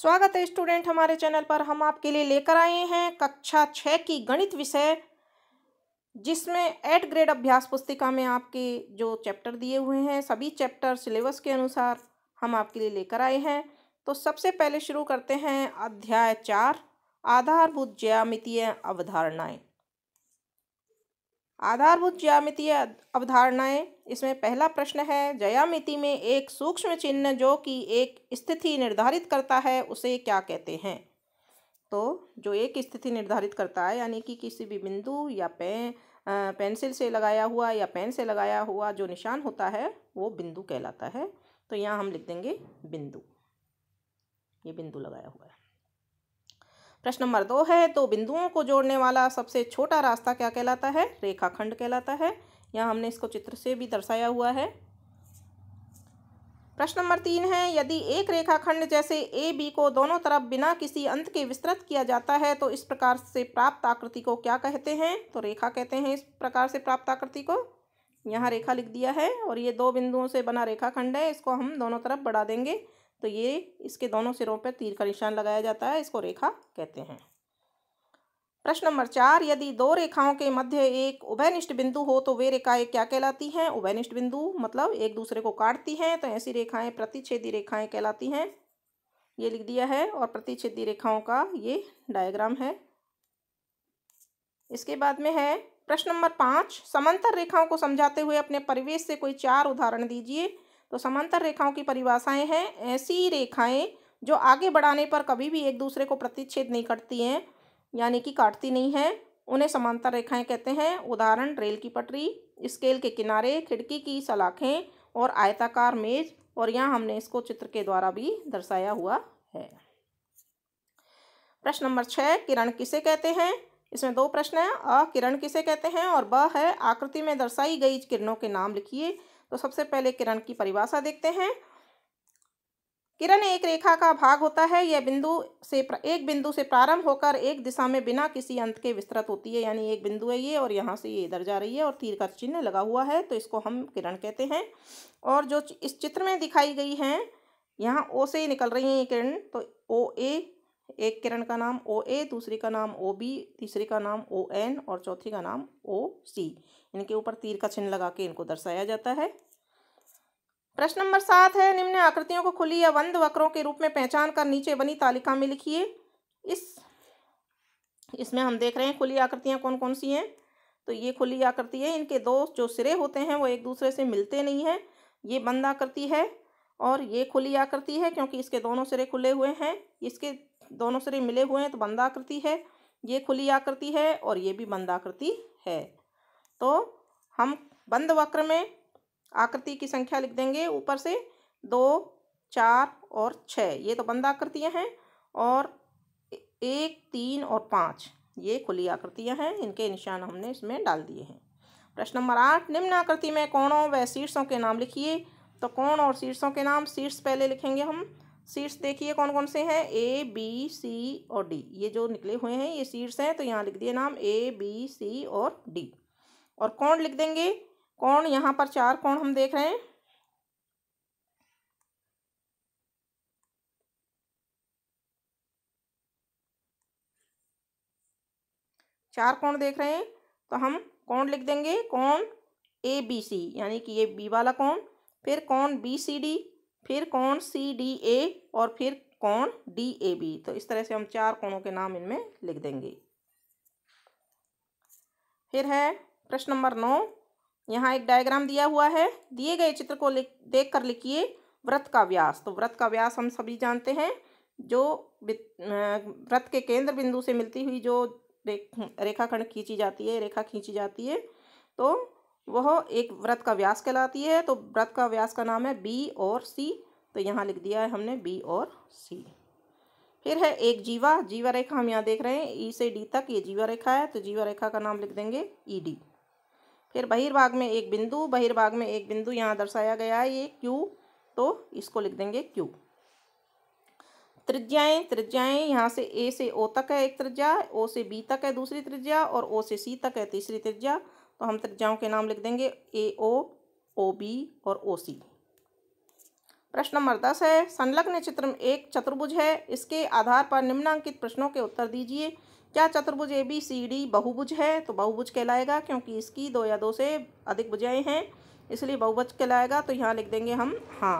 स्वागत है स्टूडेंट हमारे चैनल पर हम आपके लिए लेकर आए हैं कक्षा छः की गणित विषय जिसमें एट ग्रेड अभ्यास पुस्तिका में आपके जो चैप्टर दिए हुए हैं सभी चैप्टर सिलेबस के अनुसार हम आपके लिए लेकर आए हैं तो सबसे पहले शुरू करते हैं अध्याय चार आधारभूत ज्यामितीय अवधारणाएं आधारभूत ज्यामितीय अवधारणाएं इसमें पहला प्रश्न है ज्यामिति में एक सूक्ष्म चिन्ह जो कि एक स्थिति निर्धारित करता है उसे क्या कहते हैं तो जो एक स्थिति निर्धारित करता है यानी कि किसी भी बिंदु या पेन पेंसिल से लगाया हुआ या पेन से लगाया हुआ जो निशान होता है वो बिंदु कहलाता है तो यहाँ हम लिख देंगे बिंदु ये बिंदु लगाया हुआ है प्रश्न नंबर दो है तो बिंदुओं को जोड़ने वाला सबसे छोटा रास्ता क्या कहलाता है रेखाखंड कहलाता है यहाँ हमने इसको चित्र से भी दर्शाया हुआ है प्रश्न नंबर तीन है यदि एक रेखाखंड जैसे ए बी को दोनों तरफ बिना किसी अंत के विस्तृत किया जाता है तो इस प्रकार से प्राप्त आकृति को क्या कहते हैं तो रेखा कहते हैं इस प्रकार से प्राप्त आकृति को यहाँ रेखा लिख दिया है और ये दो बिंदुओं से बना रेखाखंड है इसको हम दोनों तरफ बढ़ा देंगे तो ये इसके दोनों सिरों पर तीर का निशान लगाया जाता है इसको रेखा कहते हैं प्रश्न नंबर चार यदि दो रेखाओं के मध्य एक उभयनिष्ठ बिंदु हो तो वे रेखाएं क्या कहलाती हैं उभयनिष्ठ बिंदु मतलब एक दूसरे को काटती हैं तो ऐसी रेखाएं प्रतिच्छेदी रेखाएं कहलाती हैं ये लिख दिया है और प्रतिच्छेदी रेखाओं का ये डायग्राम है इसके बाद में है प्रश्न नंबर पाँच समांतर रेखाओं को समझाते हुए अपने परिवेश से कोई चार उदाहरण दीजिए तो समांतर रेखाओं की परिभाषाएं हैं ऐसी रेखाएं जो आगे बढ़ाने पर कभी भी एक दूसरे को प्रतिच्छेद नहीं करती हैं यानी कि काटती नहीं हैं उन्हें समांतर रेखाएं कहते हैं उदाहरण रेल की पटरी स्केल के किनारे खिड़की की सलाखें और आयताकार मेज और यहाँ हमने इसको चित्र के द्वारा भी दर्शाया हुआ है प्रश्न नंबर छः किरण किसे कहते हैं इसमें दो प्रश्न हैं अ किरण किसे कहते हैं और ब है आकृति में दर्शाई गई किरणों के नाम लिखिए तो सबसे पहले किरण की परिभाषा देखते हैं किरण एक रेखा का भाग होता है यह बिंदु से एक बिंदु से प्रारंभ होकर एक दिशा में बिना किसी अंत के विस्तृत होती है यानी एक बिंदु है ये और यहाँ से ये इधर जा रही है और तीर का चिन्ह लगा हुआ है तो इसको हम किरण कहते हैं और जो इस चित्र में दिखाई गई हैं यहाँ ओ से निकल रही हैं ये किरण तो ओ ए एक किरण का नाम ओ ए दूसरी का नाम ओ बी तीसरी का नाम ओ एन और चौथी का नाम ओ सी इनके ऊपर तीर का चिन्ह लगा के इनको दर्शाया जाता है प्रश्न नंबर सात है निम्न आकृतियों को खुली या बंद वक्रों के रूप में पहचान कर नीचे बनी तालिका में लिखिए इस इसमें हम देख रहे हैं खुली आकृतियाँ कौन कौन सी हैं तो ये खुली आकृति है इनके दो जो सिरे होते हैं वो एक दूसरे से मिलते नहीं हैं ये बंद आकृति है और ये खुली आकृति है क्योंकि इसके दोनों सिरे खुले हुए हैं इसके दोनों सिरे मिले हुए हैं तो बंद आकृति है ये खुली आकृति है और ये भी बंद आकृति है तो हम बंद वक्र में आकृति की संख्या लिख देंगे ऊपर से दो चार और छः ये तो बंद आकृतियाँ हैं और एक तीन और पाँच ये खुली आकृतियाँ हैं इनके निशान हमने इसमें डाल दिए हैं प्रश्न नंबर आठ निम्न आकृति में कोणों व शीर्षों के नाम लिखिए तो कोण और शीर्षों के नाम शीर्ष पहले लिखेंगे हम शीर्ष देखिए कौन कौन से हैं ए बी सी और डी ये जो निकले हुए हैं ये शीर्ष हैं तो यहाँ लिख दिए नाम ए बी सी और डी और कोण लिख देंगे कोण यहाँ पर चार कोण हम देख रहे हैं चार कोण देख रहे हैं तो हम कोण लिख देंगे कोण ए बी सी यानी कि ये बी वाला कोण फिर कोण बी सी डी फिर कोण सी डी ए और फिर कोण डी ए बी तो इस तरह से हम चार कोणों के नाम इनमें लिख देंगे फिर है प्रश्न नंबर नौ यहाँ एक डायग्राम दिया हुआ है दिए गए चित्र को देख कर लिखिए व्रत का व्यास तो व्रत का व्यास हम सभी जानते हैं जो व्रत के केंद्र बिंदु से मिलती हुई जो रेखाखंड खींची जाती है रेखा खींची जाती है तो वह एक व्रत का व्यास कहलाती है तो व्रत का व्यास का नाम है बी और सी तो यहाँ लिख दिया है हमने बी और सी फिर है एक जीवा जीवा रेखा हम यहाँ देख रहे हैं ई से डी तक ये जीवा रेखा है तो जीवा रेखा का नाम लिख देंगे ई डी फिर बहिर्भाग में एक बिंदु बहिर्भाग में एक बिंदु यहाँ दर्शाया गया है ये क्यू तो इसको लिख देंगे क्यू त्रिज्याएँ त्रिज्याएँ यहाँ से ए से ओ तक है एक त्रिज्या ओ से बी तक है दूसरी त्रिज्या और ओ से सी तक है तीसरी त्रिज्या तो हम त्रिज्याओं के नाम लिख देंगे ए ओ ओ बी और ओ सी प्रश्न नंबर दस है संलग्न चित्र में एक चतुर्भुज है इसके आधार पर निम्नांकित प्रश्नों के उत्तर दीजिए क्या चतुर्भुज ए बी सी डी बहुभुज है तो बहुभुज कहलाएगा क्योंकि इसकी दो या दो से अधिक भुजाएं हैं इसलिए बहुभुज कहलाएगा तो यहाँ लिख देंगे हम हाँ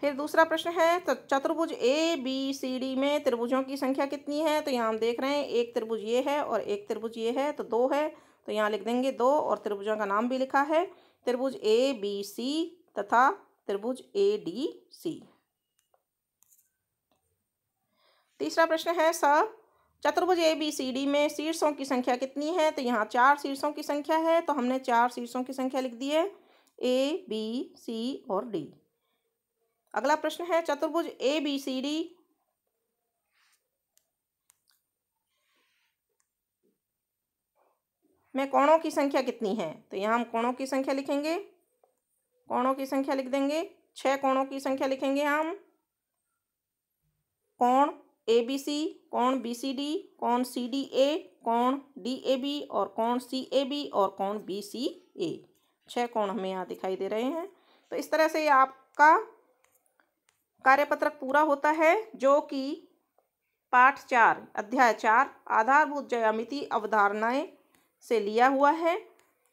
फिर दूसरा प्रश्न है तो चतुर्भुज ए बी सी डी में त्रिभुजों की संख्या कितनी है तो यहाँ हम देख रहे हैं एक त्रिभुज ये है और एक त्रिभुज ये है तो दो है तो यहाँ लिख देंगे दो और त्रिभुजों का नाम भी लिखा है त्रिभुज ए बी सी तथा त्रिभुज ए डी सी तीसरा प्रश्न है स चतुर्भुज ए बी सी डी में शीर्षों की संख्या कितनी है तो यहाँ चार शीर्षों की संख्या है तो हमने चार शीर्षों की संख्या लिख दी है ए बी सी और डी अगला प्रश्न है चतुर्भुज ए बी सी डी में कोणों की संख्या कितनी है तो यहाँ हम कोणों की संख्या लिखेंगे कोणों की संख्या लिख देंगे छह कोणों की संख्या लिखेंगे हम कोण ए बी सी कौन बी सी डी कौन सी डी ए कौन डी ए बी और कौन सी ए बी और कौन बी सी ए छः कौन हमें यहाँ दिखाई दे रहे हैं तो इस तरह से आपका कार्यपत्रक पूरा होता है जो कि पाठ चार अध्याय चार आधारभूत ज्यामिति अवधारणाएं से लिया हुआ है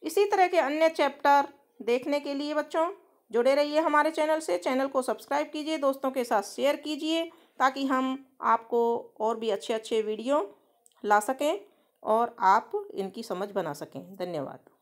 इसी तरह के अन्य चैप्टर देखने के लिए बच्चों जुड़े रहिए हमारे चैनल से चैनल को सब्सक्राइब कीजिए दोस्तों के साथ शेयर कीजिए ताकि हम आपको और भी अच्छे अच्छे वीडियो ला सकें और आप इनकी समझ बना सकें धन्यवाद